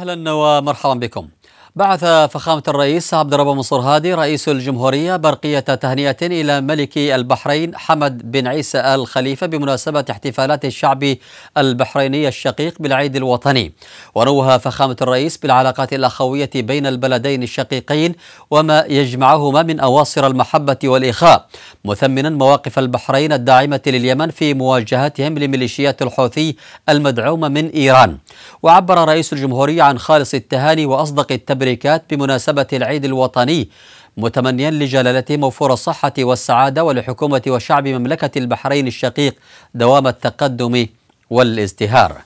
أهلا ومرحبا بكم بعث فخامة الرئيس عبد الرب منصور هادي رئيس الجمهورية برقية تهنئة إلى ملك البحرين حمد بن عيسى آل خليفة بمناسبة احتفالات الشعب البحريني الشقيق بالعيد الوطني ونوه فخامة الرئيس بالعلاقات الأخوية بين البلدين الشقيقين وما يجمعهما من أواصر المحبة والإخاء مثمنا مواقف البحرين الداعمة لليمن في مواجهتهم لميليشيات الحوثي المدعومة من إيران وعبر رئيس الجمهورية عن خالص التهاني وأصدق التبرير والتبريكات بمناسبة العيد الوطني متمنيا لجلالته موفور الصحة والسعادة ولحكومة وشعب مملكة البحرين الشقيق دوام التقدم والازدهار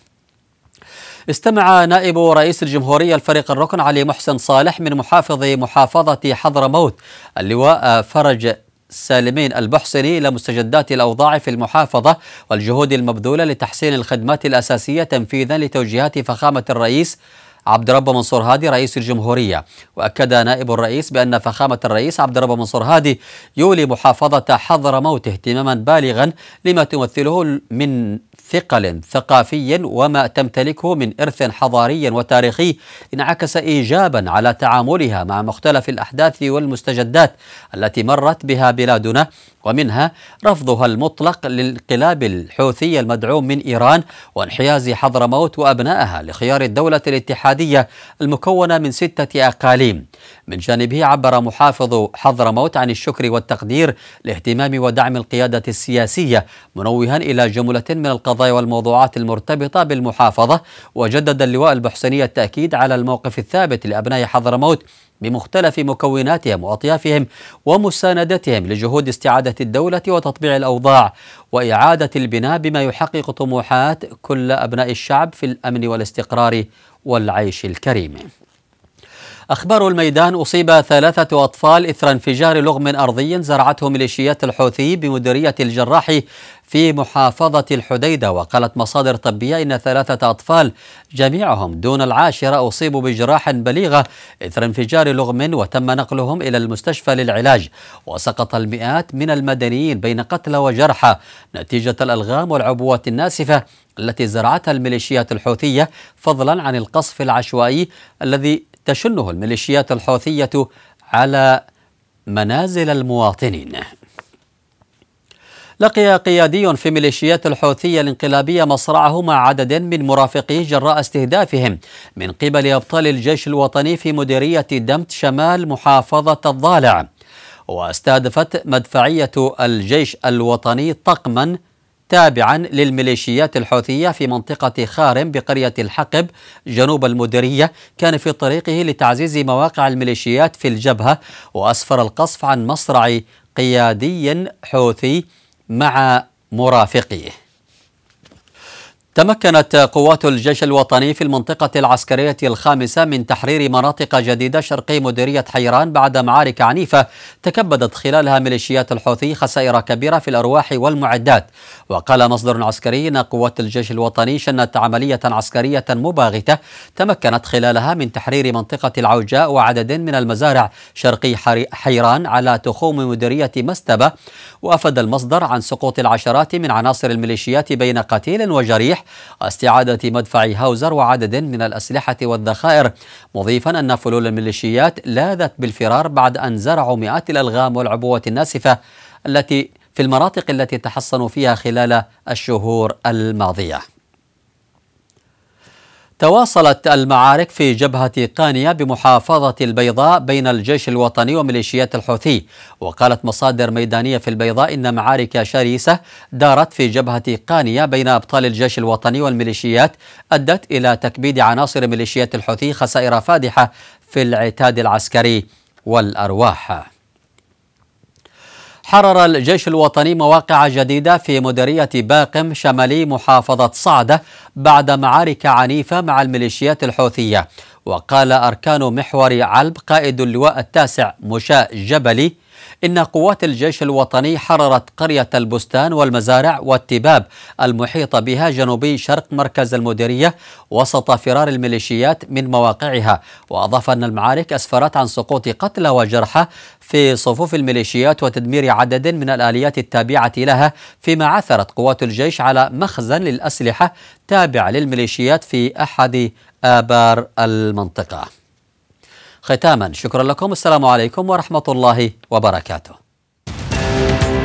استمع نائب رئيس الجمهورية الفريق الركن علي محسن صالح من محافظ محافظة حضرموت اللواء فرج سالمين البحسني إلى مستجدات الأوضاع في المحافظة والجهود المبذولة لتحسين الخدمات الأساسية تنفيذا لتوجيهات فخامة الرئيس عبد رب منصور هادي رئيس الجمهورية وأكد نائب الرئيس بأن فخامة الرئيس عبد رب منصور هادي يولي محافظة حضر موته اهتماما بالغا لما تمثله من ثقل ثقافي وما تمتلكه من إرث حضاري وتاريخي انعكس إيجابا على تعاملها مع مختلف الأحداث والمستجدات التي مرت بها بلادنا ومنها رفضها المطلق للانقلاب الحوثي المدعوم من إيران وانحياز حضرموت وأبنائها لخيار الدولة الاتحادية المكونة من ستة أقاليم من جانبه عبر محافظ حضرموت عن الشكر والتقدير لاهتمام ودعم القيادة السياسية منوها إلى جملة من القضايا القضايا والموضوعات المرتبطة بالمحافظة وجدد اللواء البحسيني التأكيد على الموقف الثابت لأبناء حضرموت بمختلف مكوناتهم وأطيافهم ومساندتهم لجهود استعادة الدولة وتطبيع الأوضاع وإعادة البناء بما يحقق طموحات كل أبناء الشعب في الأمن والاستقرار والعيش الكريم أخبار الميدان أصيب ثلاثة أطفال إثر انفجار لغم أرضي زرعته ميليشيات الحوثي بمديرية الجراح في محافظة الحديدة وقالت مصادر طبية إن ثلاثة أطفال جميعهم دون العاشرة أصيبوا بجراح بليغة إثر انفجار لغم وتم نقلهم إلى المستشفى للعلاج وسقط المئات من المدنيين بين قتلى وجرحى نتيجة الألغام والعبوات الناسفة التي زرعتها الميليشيات الحوثية فضلا عن القصف العشوائي الذي تشنه الميليشيات الحوثية على منازل المواطنين لقي قيادي في ميليشيات الحوثية الانقلابية مصرعه مع عدد من مرافقيه جراء استهدافهم من قبل أبطال الجيش الوطني في مديرية دمت شمال محافظة الضالع واستهدفت مدفعية الجيش الوطني طقما تابعا للميليشيات الحوثية في منطقة خارم بقرية الحقب جنوب المديرية كان في طريقه لتعزيز مواقع الميليشيات في الجبهة وأسفر القصف عن مصرع قيادي حوثي مع مرافقيه تمكنت قوات الجيش الوطني في المنطقة العسكرية الخامسة من تحرير مناطق جديدة شرقي مديرية حيران بعد معارك عنيفة تكبدت خلالها ميليشيات الحوثي خسائر كبيرة في الأرواح والمعدات وقال مصدر عسكري أن قوات الجيش الوطني شنت عملية عسكرية مباغتة تمكنت خلالها من تحرير منطقة العوجاء وعدد من المزارع شرقي حيران على تخوم مديرية مستبة وأفاد المصدر عن سقوط العشرات من عناصر الميليشيات بين قتيل وجريح واستعادة مدفع هاوزر وعدد من الأسلحة والذخائر مضيفا أن فلول الميليشيات لاذت بالفرار بعد أن زرعوا مئات الألغام والعبوة الناسفة التي في المناطق التي تحصنوا فيها خلال الشهور الماضيه تواصلت المعارك في جبهة قانية بمحافظة البيضاء بين الجيش الوطني وميليشيات الحوثي وقالت مصادر ميدانية في البيضاء إن معارك شريسة دارت في جبهة قانية بين أبطال الجيش الوطني والميليشيات أدت إلى تكبيد عناصر ميليشيات الحوثي خسائر فادحة في العتاد العسكري والأرواح حرر الجيش الوطني مواقع جديدة في مديرية باقم شمالي محافظة صعدة بعد معارك عنيفة مع الميليشيات الحوثية وقال أركان محور علب قائد اللواء التاسع مشاء جبلي إن قوات الجيش الوطني حررت قرية البستان والمزارع والتباب المحيطة بها جنوبي شرق مركز المديرية وسط فرار الميليشيات من مواقعها وأضاف أن المعارك أسفرت عن سقوط قتلى وجرحى في صفوف الميليشيات وتدمير عدد من الآليات التابعة لها فيما عثرت قوات الجيش على مخزن للأسلحة تابع للميليشيات في أحد آبار المنطقة ختاما شكرا لكم السلام عليكم ورحمة الله وبركاته